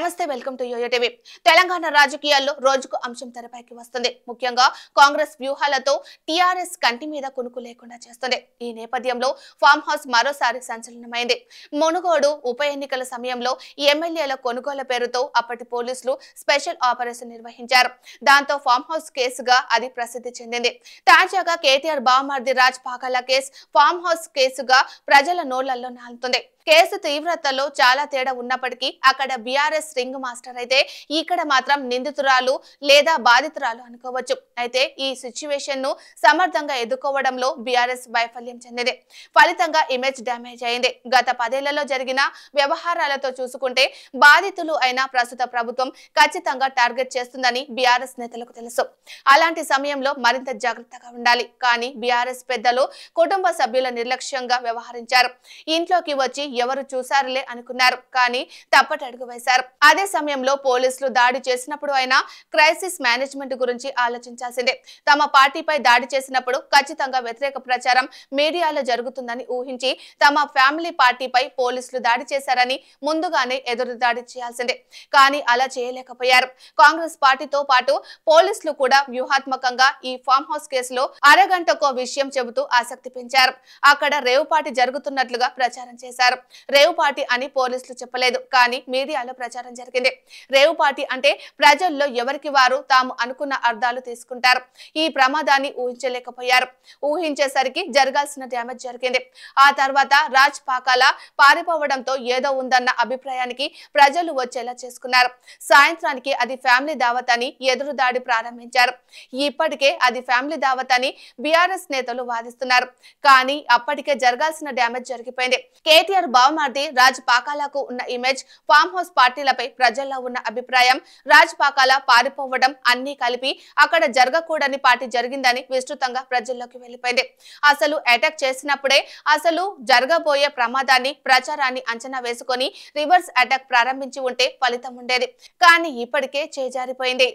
నమస్తే welcome to YOYO TV Telangana రాజకీయాల్లో రోజుకు అంశం తెరపైకి వస్తుంది ముఖ్యంగా కాంగ్రెస్ వ్యూహాలతో టీఆర్ఎస్ కంటి మీద కొనుకు లేకుండా చేస్తుంది ఈ నేపథ్యంలో ఫామ్ హౌస్ మరోసారి సంచలనమైంది మునుగోడు ఉప ఎన్నికల సమయంలో ఎమ్మెల్యేల కొనుగోలు పేరుతో అప్పటి పోలీసులు స్పెషల్ ఆపరేషన్ నిర్వహించారు దాంతో ఫామ్ హౌస్ కేసుగా అది ప్రసిద్ధి చెందింది తాజాగా కేటీఆర్ బామర్ది Raj Pakala case farm house కేసుగా ప్రజల నోళ్లలో నాలుతుంది కేసు తీవ్రతలో చాలా తేడా ఉన్నప్పటికీ అక్కడ బీఆర్ఎస్ రింగ్ మాస్టర్ అయితే ఇక్కడ మాత్రం నిందితురాలు లేదా బాధితురాలు అనుకోవచ్చు అయితే ఈ సిచ్యువేషన్ ను సమర్థంగా ఎదుర్కోవడంలో బీఆర్ఎస్ వైఫల్యం చెందింది ఫలితంగా ఇమేజ్ డ్యామేజ్ అయింది గత పదేళ్లలో జరిగిన వ్యవహారాలతో చూసుకుంటే బాధితులు అయిన ప్రస్తుత ప్రభుత్వం ఖచ్చితంగా టార్గెట్ చేస్తుందని బీఆర్ఎస్ నేతలకు తెలుసు అలాంటి సమయంలో మరింత జాగ్రత్తగా ఉండాలి కానీ బీఆర్ఎస్ పెద్దలు కుటుంబ సభ్యుల నిర్లక్ష్యంగా వ్యవహరించారు ఇంట్లోకి వచ్చి ఎవరు చూశారులే అనుకున్నారు కానీ తప్పటడుగు వేశారు అదే సమయంలో పోలీసులు దాడి చేసినప్పుడు అయినా క్రైసిస్ మేనేజ్మెంట్ గురించి ఆలోచించాల్సిందే తమ పార్టీపై దాడి చేసినప్పుడు ఖచ్చితంగా వ్యతిరేక ప్రచారం మీడియాలో జరుగుతుందని ఊహించి తమ ఫ్యామిలీ పార్టీపై పోలీసులు దాడి చేశారని ముందుగానే ఎదురు దాడి చేయాల్సిందే కానీ అలా చేయలేకపోయారు కాంగ్రెస్ పార్టీతో పాటు పోలీసులు కూడా వ్యూహాత్మకంగా ఈ ఫామ్ హౌస్ కేసులో అరగంటకో విషయం చెబుతూ ఆసక్తి పెంచారు అక్కడ రేవుపాటి జరుగుతున్నట్లుగా ప్రచారం చేశారు రేవు పార్టీ అని పోలీసులు చెప్పలేదు కానీ మీడియాలో ప్రచారం జరిగింది రేవు పార్టీ అంటే ప్రజల్లో ఎవరికి వారు తాము అనుకున్న అర్థాలు తీసుకుంటారు ఈ ప్రమాదాన్ని ఊహించలేకపోయారు ఊహించేసరికి జరగాల్సిన డ్యామేజ్ జరిగింది ఆ తర్వాత రాజ్ పాకాల పారిపోవడంతో ఏదో ఉందన్న అభిప్రాయానికి ప్రజలు వచ్చేలా చేసుకున్నారు సాయంత్రానికి అది ఫ్యామిలీ దావత్ అని ఎదురు దాడి ప్రారంభించారు ఇప్పటికే అది ఫ్యామిలీ దావత్ అని బీఆర్ఎస్ నేతలు వాదిస్తున్నారు కానీ అప్పటికే జరగాల్సిన డ్యామేజ్ జరిగిపోయింది కేటీఆర్ బావమార్ది రాజ్ పాకాలకు ఉన్న ఇమేజ్ ఫామ్ హౌస్ పార్టీలపై ప్రజల్లో ఉన్న అభిప్రాయం రాజ్ పాకాల పారిపోవడం అన్ని కలిపి అక్కడ జరగకూడని పార్టీ జరిగిందని విస్తృతంగా ప్రజల్లోకి వెళ్లిపోయింది అసలు అటాక్ చేసినప్పుడే అసలు జరగబోయే ప్రమాదాన్ని ప్రచారాన్ని అంచనా వేసుకుని రివర్స్ అటాక్ ప్రారంభించి ఉంటే ఫలితం ఉండేది కానీ ఇప్పటికే చేజారిపోయింది